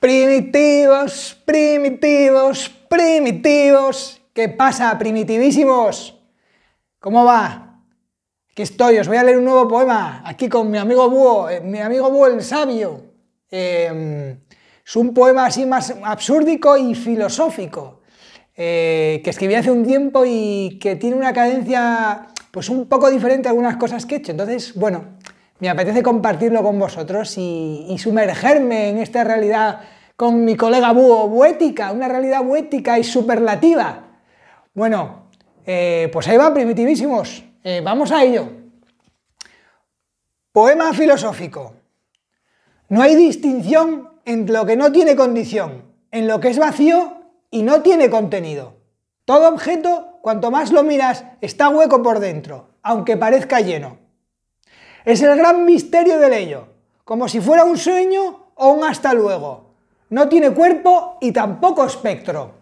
Primitivos, primitivos, primitivos. ¿Qué pasa, primitivísimos? ¿Cómo va? Aquí estoy, os voy a leer un nuevo poema, aquí con mi amigo Búho, eh, mi amigo Búho el sabio. Em, es un poema así más absurdo y filosófico, eh, que escribí hace un tiempo y que tiene una cadencia pues un poco diferente a algunas cosas que he hecho. Entonces, bueno, me apetece compartirlo con vosotros y, sumergerme en esta realidad con mi colega Búho, buética, una realidad buética y superlativa. Bueno, eh, pues ahí va, primitivísimos, eh, vamos a ello. Poema filosófico. No hay distinción entre lo que no tiene condición, en lo que es vacío y no tiene contenido. Todo objeto, cuanto más lo miras, está hueco por dentro, aunque parezca lleno. Es el gran misterio del ello, como si fuera un sueño o un hasta luego. No tiene cuerpo y tampoco espectro.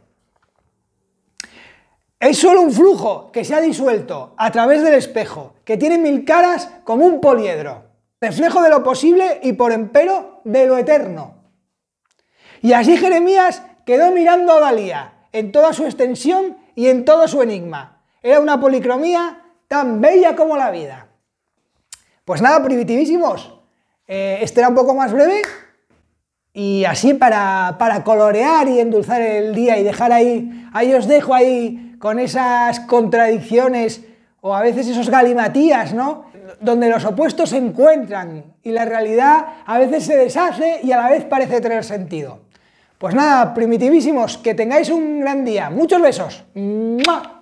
Es solo un flujo que se ha disuelto a través del espejo, que tiene mil caras como un poliedro, reflejo de lo posible y por empero de lo eterno. Y así Jeremías quedó mirando a Dalía en toda su extensión y en todo su enigma. Era una policromía tan bella como la vida. Pues nada, primitivísimos. Eh, este era un poco más breve y así para, para, colorear y endulzar el día y dejar ahí, ahí os dejo ahí con esas contradicciones o a veces esos galimatías, ¿no? Donde los opuestos se encuentran y la realidad a veces se deshace y a la vez parece tener sentido. Pues nada, primitivísimos, que tengáis un gran día. Muchos besos.